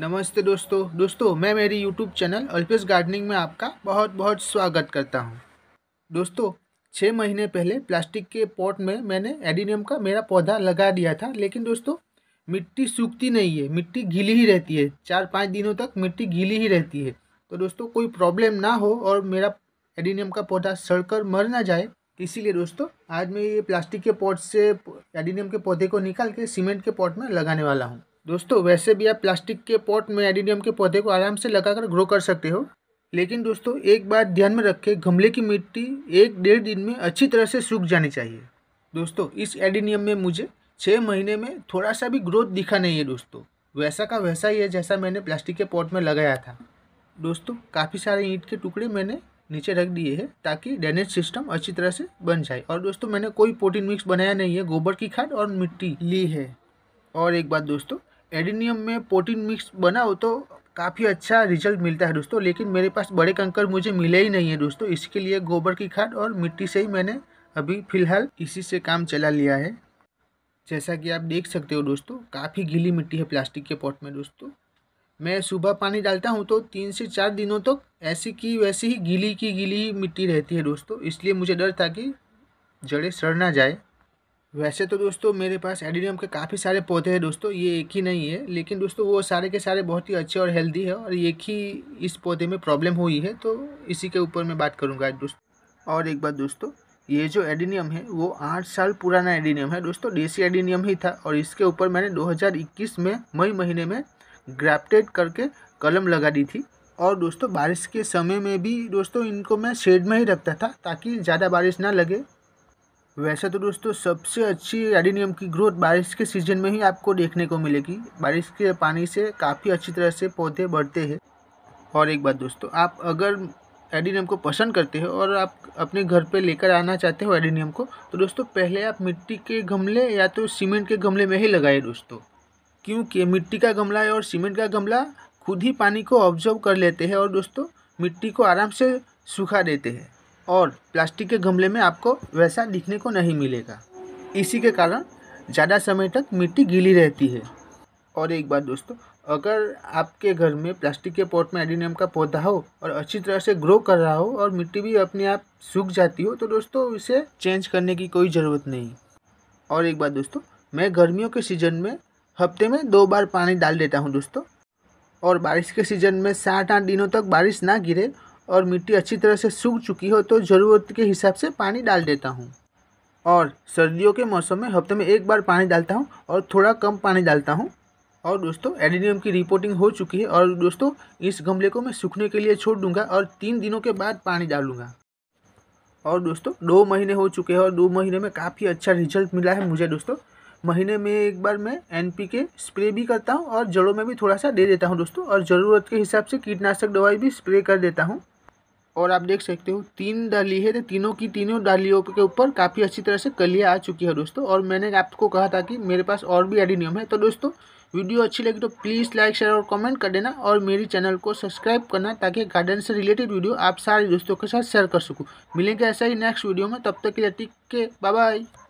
नमस्ते दोस्तों दोस्तों मैं मेरी यूट्यूब चैनल अल्पेश गार्डनिंग में आपका बहुत बहुत स्वागत करता हूं दोस्तों छः महीने पहले प्लास्टिक के पॉट में मैंने एडिनियम का मेरा पौधा लगा दिया था लेकिन दोस्तों मिट्टी सूखती नहीं है मिट्टी गीली ही रहती है चार पाँच दिनों तक मिट्टी गीली ही रहती है तो दोस्तों कोई प्रॉब्लम ना हो और मेरा एडिनियम का पौधा सड़कर मर ना जाए इसीलिए दोस्तों आज मैं ये प्लास्टिक के पॉट से एडिनियम के पौधे को निकाल के सीमेंट के पॉट में लगाने वाला हूँ दोस्तों वैसे भी आप प्लास्टिक के पॉट में एडिनियम के पौधे को आराम से लगाकर ग्रो कर सकते हो लेकिन दोस्तों एक बात ध्यान में रखें गमले की मिट्टी एक डेढ़ दिन में अच्छी तरह से सूख जानी चाहिए दोस्तों इस एडिनियम में मुझे छः महीने में थोड़ा सा भी ग्रोथ दिखा नहीं है दोस्तों वैसा का वैसा ही है जैसा मैंने प्लास्टिक के पॉट में लगाया था दोस्तों काफ़ी सारे ईंट के टुकड़े मैंने नीचे रख दिए हैं ताकि ड्रेनेज सिस्टम अच्छी तरह से बन जाए और दोस्तों मैंने कोई प्रोटीन मिक्स बनाया नहीं है गोबर की खाद और मिट्टी ली है और एक बात दोस्तों एडिनियम में प्रोटीन मिक्स बनाओ तो काफ़ी अच्छा रिजल्ट मिलता है दोस्तों लेकिन मेरे पास बड़े कंकर मुझे मिले ही नहीं है दोस्तों इसके लिए गोबर की खाद और मिट्टी से ही मैंने अभी फ़िलहाल इसी से काम चला लिया है जैसा कि आप देख सकते हो दोस्तों काफ़ी गीली मिट्टी है प्लास्टिक के पॉट में दोस्तों मैं सुबह पानी डालता हूँ तो तीन से चार दिनों तक तो ऐसी की वैसी ही गीली की गीली मिट्टी रहती है दोस्तों इसलिए मुझे डर था कि जड़ें सड़ ना जाए वैसे तो दोस्तों मेरे पास एडिनियम के काफ़ी सारे पौधे हैं दोस्तों ये एक ही नहीं है लेकिन दोस्तों वो सारे के सारे बहुत ही अच्छे और हेल्दी है और एक ही इस पौधे में प्रॉब्लम हुई है तो इसी के ऊपर मैं बात करूँगा आज दोस्तों और एक बात दोस्तों ये जो एडिनियम है वो आठ साल पुराना एडिनियम है दोस्तों देसी एडिनियम ही था और इसके ऊपर मैंने 2021 में मई महीने में ग्राफ्टेड करके कलम लगा दी थी और दोस्तों बारिश के समय में भी दोस्तों इनको मैं शेड में ही रखता था ताकि ज़्यादा बारिश ना लगे वैसे तो दोस्तों सबसे अच्छी एडीनियम की ग्रोथ बारिश के सीजन में ही आपको देखने को मिलेगी बारिश के पानी से काफ़ी अच्छी तरह से पौधे बढ़ते हैं और एक बात दोस्तों आप अगर एडीनियम को पसंद करते हो और आप अपने घर पे लेकर आना चाहते हो एडीनियम को तो दोस्तों पहले आप मिट्टी के गमले या तो सीमेंट के गमले में ही लगाए दोस्तों क्योंकि मिट्टी का गमला और सीमेंट का गमला खुद ही पानी को ऑब्जर्व कर लेते हैं और दोस्तों मिट्टी को आराम से सूखा देते हैं और प्लास्टिक के गमले में आपको वैसा दिखने को नहीं मिलेगा इसी के कारण ज़्यादा समय तक मिट्टी गीली रहती है और एक बात दोस्तों अगर आपके घर में प्लास्टिक के पॉट में एडिनियम का पौधा हो और अच्छी तरह से ग्रो कर रहा हो और मिट्टी भी अपने आप सूख जाती हो तो दोस्तों इसे चेंज करने की कोई ज़रूरत नहीं और एक बात दोस्तों मैं गर्मियों के सीज़न में हफ्ते में दो बार पानी डाल देता हूँ दोस्तों और बारिश के सीज़न में सात आठ दिनों तक बारिश ना गिरे और मिट्टी अच्छी तरह से सूख चुकी हो तो ज़रूरत के हिसाब से पानी डाल देता हूँ और सर्दियों के मौसम में हफ्ते में एक बार पानी डालता हूँ और थोड़ा कम पानी डालता हूँ और दोस्तों एडिनियम की रिपोर्टिंग हो चुकी है और दोस्तों इस गमले को मैं सूखने के लिए छोड़ दूंगा और तीन दिनों के बाद पानी डालूंगा और दोस्तों दो महीने हो चुके हैं और दो महीने में काफ़ी अच्छा रिजल्ट मिला है मुझे दोस्तों महीने में एक बार मैं एन के स्प्रे भी करता हूँ और जड़ों में भी थोड़ा सा दे देता हूँ दोस्तों और ज़रूरत के हिसाब से कीटनाशक दवाई भी स्प्रे कर देता हूँ और आप देख सकते हो तीन डाली है तो तीनों की तीनों डालियों के ऊपर काफ़ी अच्छी तरह से कलियाँ आ चुकी है दोस्तों और मैंने आपको कहा था कि मेरे पास और भी एडिनियम है तो दोस्तों वीडियो अच्छी लगी तो प्लीज़ लाइक शेयर और कमेंट कर देना और मेरी चैनल को सब्सक्राइब करना ताकि गार्डन से रिलेटेड वीडियो आप सारे दोस्तों के साथ शेयर कर सकूँ मिलेंगे ऐसा ही नेक्स्ट वीडियो में तब तक के लिए टिक के बाय